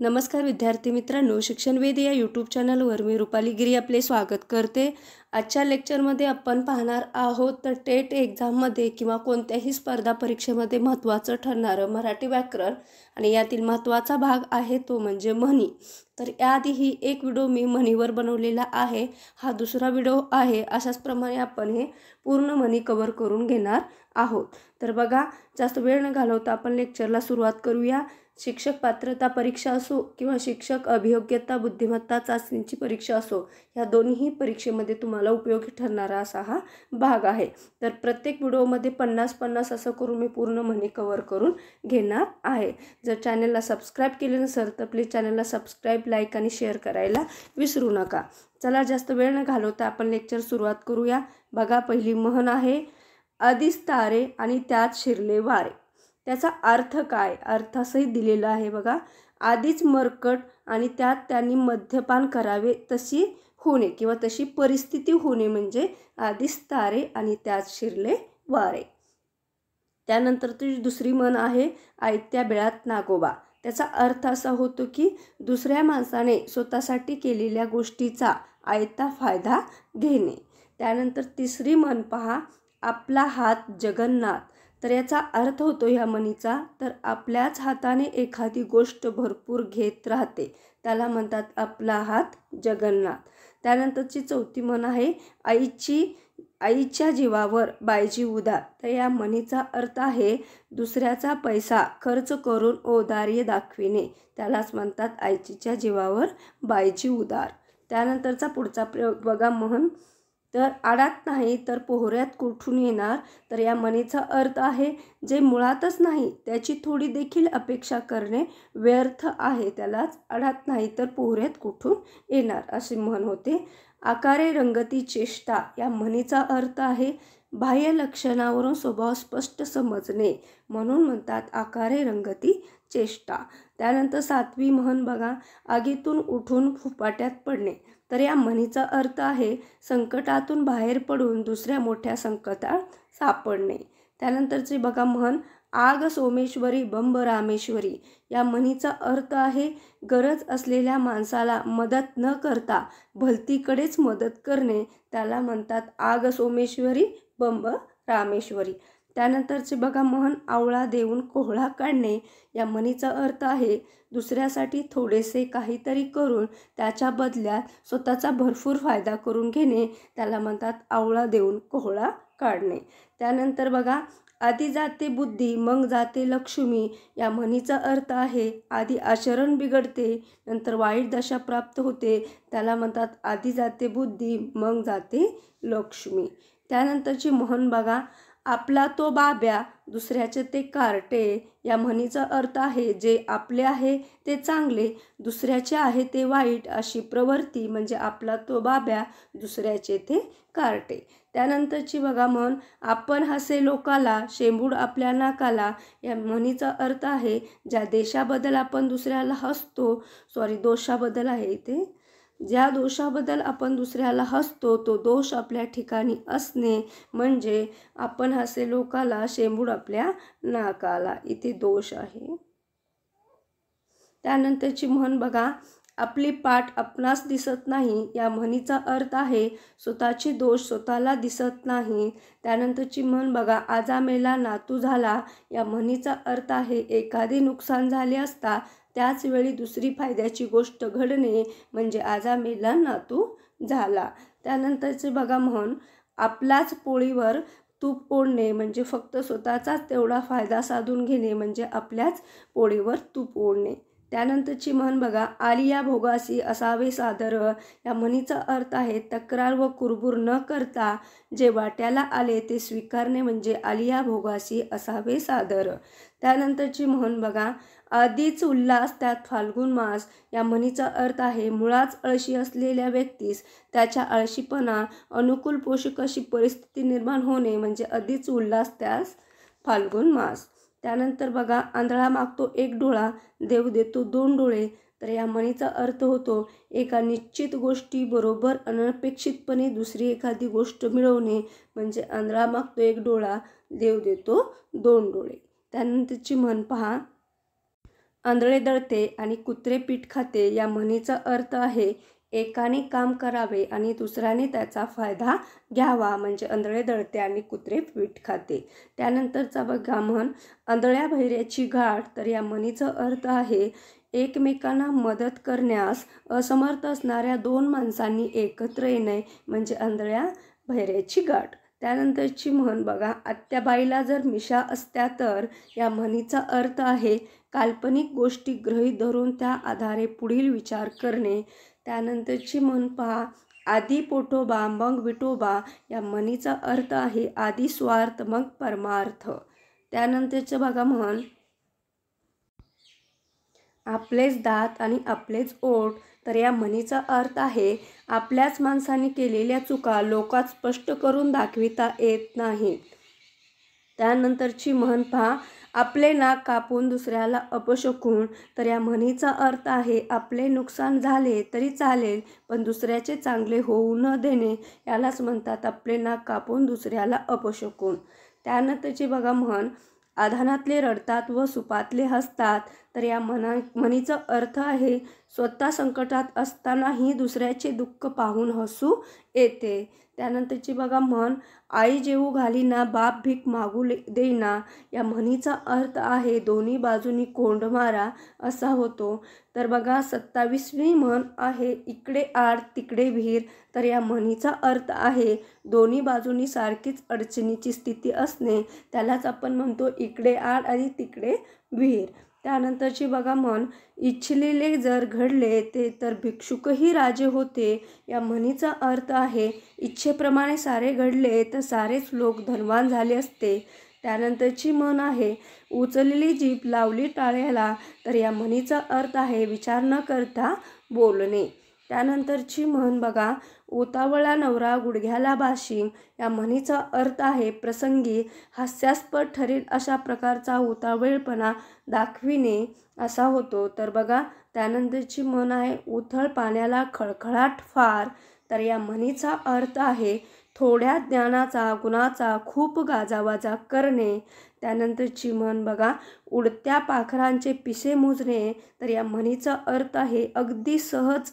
नमस्कार विद्यार्थी मित्रांनो शिक्षणवेद या यूट्यूब चॅनलवर मी रुपाली गिरी आपले स्वागत करते आजच्या लेक्चरमध्ये आपण पाहणार आहोत तर टेट एक्झाममध्ये किंवा कोणत्याही स्पर्धा परीक्षेमध्ये महत्त्वाचं ठरणारं मराठी व्याकरण आणि यातील महत्त्वाचा भाग आहे तो म्हणजे म्हणी तर याआधीही एक व्हिडिओ मी म्हणीवर बनवलेला आहे हा दुसरा व्हिडिओ आहे अशाच प्रमाणे आपण हे पूर्ण म्हणी कवर करून घेणार आहोत तर बघा जास्त वेळ न घालवता आपण लेक्चरला सुरुवात करूया शिक्षक पात्रता परीक्षा असो किंवा शिक्षक अभियोग्यता बुद्धिमत्ता चाचणीची परीक्षा असो ह्या दोन्ही परीक्षेमध्ये तुम्हाला उपयोगी ठरणारा असा हा भाग आहे तर प्रत्येक व्हिडिओमध्ये पन्नास पन्नास असं करून मी पूर्ण म्हणे कवर करून घेणार आहे जर चॅनलला सबस्क्राईब केले नसेल तर प्लीज चॅनलला सबस्क्राईब लाईक आणि शेअर करायला विसरू नका चला जास्त वेळ न घालवता आपण लेक्चर सुरुवात करूया बघा पहिली महन आहे तारे आणि त्यात शिरले वारे त्याचा अर्थ काय अर्थासही दिलेला आहे बघा आधीच मरकट आणि त्यात त्यांनी मद्यपान करावे तशी होणे किंवा तशी परिस्थिती होणे म्हणजे आधीच तारे आणि त्यात शिरले वारे त्यानंतर तुझी दुसरी मन आहे आयत्या बिळात नागोबा त्याचा अर्थ असा होतो की दुसऱ्या माणसाने स्वतःसाठी केलेल्या गोष्टीचा आयता फायदा घेणे त्यानंतर तिसरी मन पहा आपला हात जगन्नाथ तर याचा अर्थ होतो ह्या मनीचा तर आपल्याच हाताने एखादी गोष्ट भरपूर घेत राहते त्याला म्हणतात आपला हात जगन्नाथ त्यानंतरची चौथी म्हण आहे आईची आईच्या जीवावर बायजी उदार तर या मनीचा अर्थ आहे दुसऱ्याचा पैसा खर्च करून ओदार्य दाखविणे त्यालाच म्हणतात आईचीच्या जीवावर बायजी उदार त्यानंतरचा पुढचा प्रयोग बघा म्हण तर आडात नाही तर पोहऱ्यात कुठून येणार तर या म्हणीचा अर्थ आहे जे मुळातच नाही त्याची थोडी देखील अपेक्षा करणे व्यर्थ आहे त्यालाच आडात नाही तर पोहऱ्यात कुठून येणार असे म्हण होते आकारे रंगती चेष्टा या म्हणीचा अर्थ आहे बाह्य लक्षणावरून स्वभाव स्पष्ट समजणे म्हणून म्हणतात आकारे रंगती चेष्टा त्यानंतर सातवी म्हण बघा आगीतून उठून फुपाट्यात पडणे तर या म्हणीचा अर्थ आहे संकटातून बाहेर पडून दुसऱ्या मोठ्या संकटात सापडणे त्यानंतरचे बघा म्हण आग सोमेश्वरी बंब रामेश्वरी या म्हणीचा अर्थ आहे गरज असलेल्या माणसाला मदत न करता भलतीकडेच मदत करणे त्याला म्हणतात आग सोमेश्वरी बंब रामेश्वरी त्यानंतरचे बघा मोहन आवळा देऊन कोहळा काढणे या म्हणीचा अर्थ आहे दुसऱ्यासाठी थोडेसे काहीतरी करून त्याच्या बदल्यात स्वतःचा भरपूर फायदा करून घेणे त्याला म्हणतात आवळा देऊन कोहळा काढणे त्यानंतर बघा आधी जाते बुद्धी मग जाते लक्ष्मी या म्हणीचा अर्थ आहे आधी आचरण बिघडते नंतर वाईट दशा प्राप्त होते त्याला म्हणतात आधी जाते बुद्धी मग जाते लक्ष्मी त्यानंतरची म्हण बघा आपला तो बाब्या दुसऱ्याचे ते कार्टे या म्हणीचा अर्थ आहे जे आपले आहे ते चांगले दुसऱ्याचे आहे ते वाईट अशी प्रवृत्ती म्हणजे आपला तो बाब्या दुसऱ्याचे ते कार्टे त्यानंतरची बघा म्हण आपण हसे लोकाला शेंबूड आपल्या नाकाला या म्हणीचा अर्थ आहे ज्या देशाबद्दल आपण दुसऱ्याला हसतो सॉरी दोषाबद्दल आहे इथे ज्या दोषाबद्दल आपण दुसऱ्याला हसतो तो दोष आपल्या ठिकाणी असणे म्हणजे आपण हसे लोकाला शेंबूड आपल्या नाकाला इथे दोष आहे त्यानंतरची म्हण बघा आपली पाठ आपणास दिसत नाही या म्हणीचा अर्थ आहे स्वतःचे दोष स्वतःला दिसत नाही त्यानंतरची म्हण बघा आजा मेला नातू झाला या म्हणीचा अर्थ आहे एखादी नुकसान झाले असता त्याचवेळी दुसरी फायद्याची गोष्ट घडणे म्हणजे आजा मेला नातू झाला त्यानंतरचे बघा म्हण आपलाच पोळीवर तूप ओढणे म्हणजे फक्त स्वतःचाच तेवढा फायदा साधून घेणे म्हणजे आपल्याच पोळीवर तूप ओढणे त्यानंतरची म्हण बघा आलिया भोगासी असावे सादर या म्हणीचा अर्थ आहे तक्रार व कुरबूर न करता जे वाट्याला आले ते स्वीकारणे म्हणजे आलिया भोगासी असावे सादर त्यानंतरची म्हण बघा आधीच उल्हास त्यात फाल्गुन मास या म्हणीचा अर्थ आहे मुळाच अळशी असलेल्या व्यक्तीस त्याच्या अळशीपणा अनुकूल पोषक अशी परिस्थिती निर्माण होणे म्हणजे आधीच उल्हास त्यास फाल्गुन मास त्यानंतर बघा आंधळा मागतो एक डोळा देव देतो दोन डोळे तर या म्हणीचा अर्थ होतो एका निश्चित गोष्टी बरोबर अनपेक्षितपणे दुसरी एखादी गोष्ट मिळवणे म्हणजे आंधळा मागतो एक डोळा देव देतो दोन डोळे त्यानंतरची म्हण पहा आंधळे दळते आणि कुत्रे पीठ खाते या म्हणीचा अर्थ आहे एकाने काम करावे आणि दुसऱ्याने त्याचा फायदा घ्यावा म्हणजे आंधळे दळते आणि कुत्रे पीठ खाते त्यानंतरचा बघा म्हण आंधळ्या भैऱ्याची गाठ तर या म्हणीचा अर्थ आहे एकमेकांना मदत करण्यास असमर्थ असणाऱ्या दोन माणसांनी एकत्र येणे म्हणजे आंधळ्या भैऱ्याची गाठ त्यानंतरची म्हण बघा आत्याबाईला जर मिशा असत्या तर या म्हणीचा अर्थ आहे काल्पनिक गोष्टी गृहीत धरून त्या आधारे पुढील विचार करणे त्यानंतरची म्हण पहा आधी पोठोबा मग विठोबा या म्हणीचा अर्थ आहे आधी स्वार्थ मग परमार्थ त्यानंतरचं बघा म्हण आपलेच दात आणि आपलेच ओठ तर या म्हणीचा अर्थ आहे आपल्याच माणसाने केलेल्या चुका लोकात स्पष्ट करून दाखविता येत नाहीत त्यानंतरची म्हण पहा आपले नाक कापून दुसऱ्याला अपशकून तर या म्हणीचा अर्थ आहे आपले नुकसान झाले तरी चालेल पण दुसऱ्याचे चांगले होऊ न देणे यालाच म्हणतात आपले नाक कापून दुसऱ्याला अपशकून त्यानंतरचे बघा म्हण आधानातले रडतात व सुपातले हसतात तर या म्हणा म्हणीचा अर्थ आहे स्वतः संकटात असतानाही दुसऱ्याचे दुःख पाहून हसू येते त्यानंतरची बघा म्हण आई जेऊ ना बाप भीक मागू देईना या म्हणीचा अर्थ आहे दोन्ही बाजूनी कोंड मारा असा होतो तर बघा सत्तावीसवी म्हण आहे इकडे आड तिकडे विहीर तर या म्हणीचा अर्थ आहे दोन्ही बाजूनी सारखीच अडचणीची स्थिती असणे त्यालाच आपण म्हणतो इकडे आड आणि तिकडे विहीर त्यानंतरची बघा मन इच्छिलेले जर घडले ते तर भिक्षुकही राजे होते या म्हणीचा अर्थ आहे इच्छेप्रमाणे सारे घडले तर सारेच लोक धनवान झाले असते त्यानंतरची मन आहे उचललेली जीप लावली टाळ्याला तर या म्हणीचा अर्थ आहे विचार न करता बोलणे त्यानंतरची म्हण बघा उतावळा नवरा गुडघ्याला बाशी या म्हणीचा अर्थ आहे प्रसंगी हास्यास्पद ठरेल अशा प्रकारचा उतावळपणा दाखविणे असा होतो तर बघा त्यानंतरची म्हण आहे उथळ पाण्याला खळखळाट फार तर या म्हणीचा अर्थ आहे थोड्या ज्ञानाचा गुणाचा खूप गाजावाजा करणे त्यानंतरची म्हण बघा उडत्या पाखरांचे पिसे मोजणे तर या म्हणीचा अर्थ आहे अगदी सहज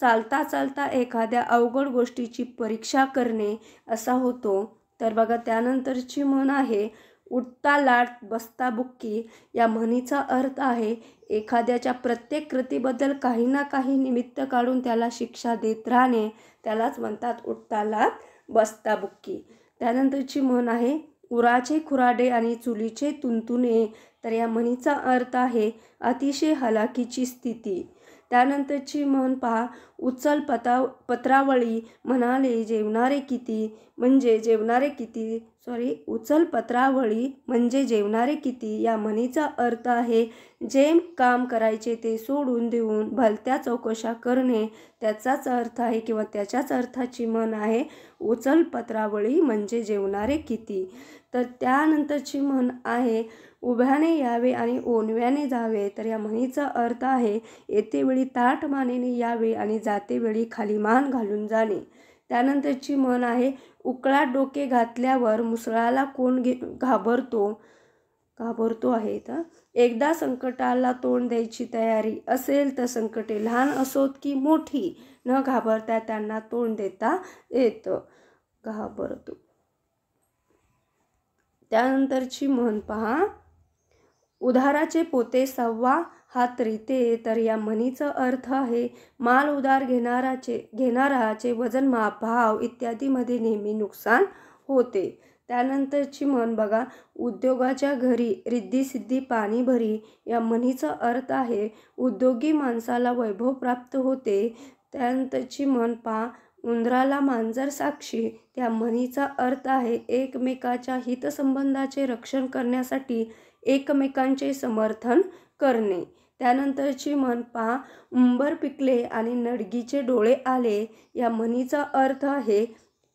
चालता चालता एखाद्या अवघड गोष्टीची परीक्षा करणे असा होतो तर बघा त्यानंतरची म्हण आहे उठता लाट बसता बुक्की या म्हणीचा अर्थ आहे एखाद्याच्या प्रत्येक कृतीबद्दल काही ना काही निमित्त काढून त्याला शिक्षा देत राहणे त्यालाच म्हणतात उठता लाट बसता बुक्की त्यानंतरची म्हण आहे उराचे खुराडे आणि चुलीचे तुंतुणे तर या म्हणीचा अर्थ आहे अतिशय हलाखीची स्थिती त्यानंतरची म्हण पहा उचल पता पत्रावळी म्हणाले जेवणारे किती म्हणजे जेवणारे किती सॉरी उचल पत्रावळी म्हणजे जेवणारे किती या म्हणीचा अर्थ आहे जे काम करायचे ते सोडून देऊन भलत्या चौकशा करणे त्याचाच अर्थ आहे किंवा त्याच्याच अर्थाची म्हण आहे उचल पत्रावळी म्हणजे जेवणारे किती तर त्यानंतरची म्हण आहे उभ्याने यावे आणि ओनव्याने जावे तर या म्हणीचा अर्थ आहे येते वेळी ताट मानेने यावे आणि जातेवेळी खाली मान घालून जाणे त्यानंतरची म्हण आहे उकळा डोके घातल्यावर मुसळाला कोण घे घाबरतो घाबरतो आहे तर एकदा संकटाला तोंड द्यायची तयारी असेल तर संकटे लहान असोत की मोठी न घाबरता त्यांना तोंड देता येतं घाबरतो त्यानंतरची म्हण पहा उधाराचे पोते सव्वा हा त्रिते तर या म्हणीचा अर्थ आहे माल उदार घेणाराचे घेणाराचे वजन भाव इत्यादीमध्ये नेहमी नुकसान होते त्यानंतरची म्हण बघा उद्योगाच्या घरी रिद्धी सिद्धी पाणी भरी या म्हणीचा अर्थ आहे उद्योगी माणसाला वैभव प्राप्त होते त्यानंतरची म्हण पा उंदराला मांजर साक्षी त्या म्हणीचा अर्थ आहे एकमेकाच्या हितसंबंधाचे रक्षण करण्यासाठी एकमेकांचे समर्थन करणे त्यानंतरची म्हण पहा उंबर पिकले आणि नडगीचे डोळे आले या म्हणीचा अर्थ आहे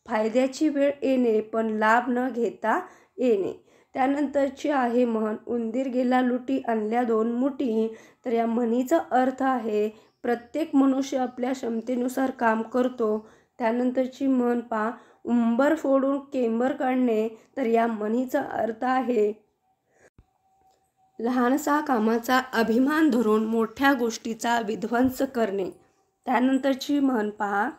फायद्याची वेळ येणे पण लाभ न घेता येणे त्यानंतरची आहे म्हण उंदीर गेला लुटी आणल्या दोन मुठी तर या म्हणीचा अर्थ आहे प्रत्येक मनुष्य आपल्या क्षमतेनुसार काम करतो त्यानंतरची म्हण पहा उंबर फोडून केंबर काढणे तर या म्हणीचा अर्थ आहे लहानसा कामाचा अभिमान धरून मोठ्या गोष्टीचा विध्वंस करणे त्यानंतरची म्हण पहा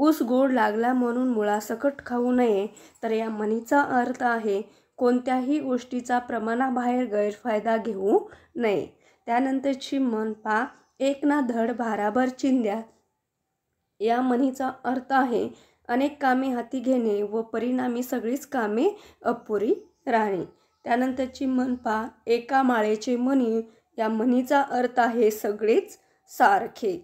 ऊस गोड लागला म्हणून मुळासकट खाऊ नये तर या म्हणीचा अर्थ आहे कोणत्याही गोष्टीचा प्रमाणाबाहेर गैरफायदा घेऊ नये त्यानंतरची म्हण पहा एक ना धड भाराभर चिंद्या या म्हणीचा अर्थ आहे अनेक कामे हाती घेणे व परिणामी सगळीच कामे अपुरी राहणे त्यानंतरची म्हण पहा एका माळेचे मणी या म्हणीचा अर्थ आहे सगळेच सारखे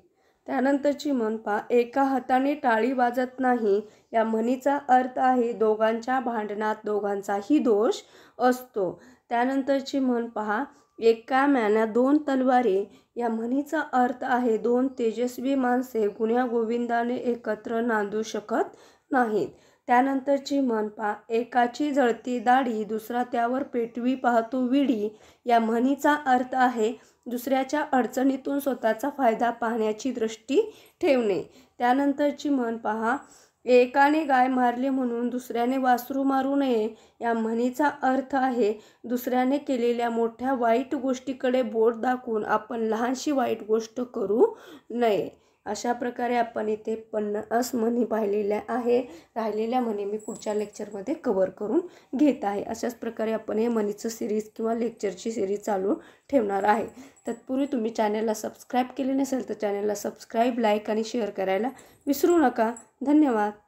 त्यानंतरची म्हण पहा एका हाताने टाळी वाजत नाही या म्हणीचा अर्थ आहे दोघांच्या भांडणात दोघांचाही दोष असतो त्यानंतरची म्हण पहा एका मॅना दोन तलवारे या म्हणीचा अर्थ आहे दोन तेजस्वी माणसे गोविंदाने एकत्र नांदू शकत नाहीत त्यानंतरची म्हण पा एकाची जळती दाढी दुसरा त्यावर पेटवी पाहतो विडी या म्हणीचा अर्थ आहे दुसऱ्याच्या अडचणीतून स्वतःचा फायदा पाहण्याची दृष्टी ठेवणे त्यानंतरची म्हण पहा एकाने गाय मारली म्हणून दुसऱ्याने वासरू मारू नये या म्हणीचा अर्थ आहे दुसऱ्याने केलेल्या मोठ्या वाईट गोष्टीकडे बोट दाखवून आपण लहानशी वाईट गोष्ट करू नये अशा प्रकारे आपण इथे पन्नास म्हणी पाहिलेल्या आहे राहिलेल्या म्हणी मी पुढच्या लेक्चरमध्ये कवर करून घेत आहे अशाच प्रकारे आपण हे मनीचं सिरीज किंवा लेक्चरची सिरीज चालू ठेवणार आहे तत्पूर्वी तुम्ही चॅनलला सबस्क्राईब केले नसेल तर चॅनलला सबस्क्राईब लाईक आणि शेअर करायला विसरू नका धन्यवाद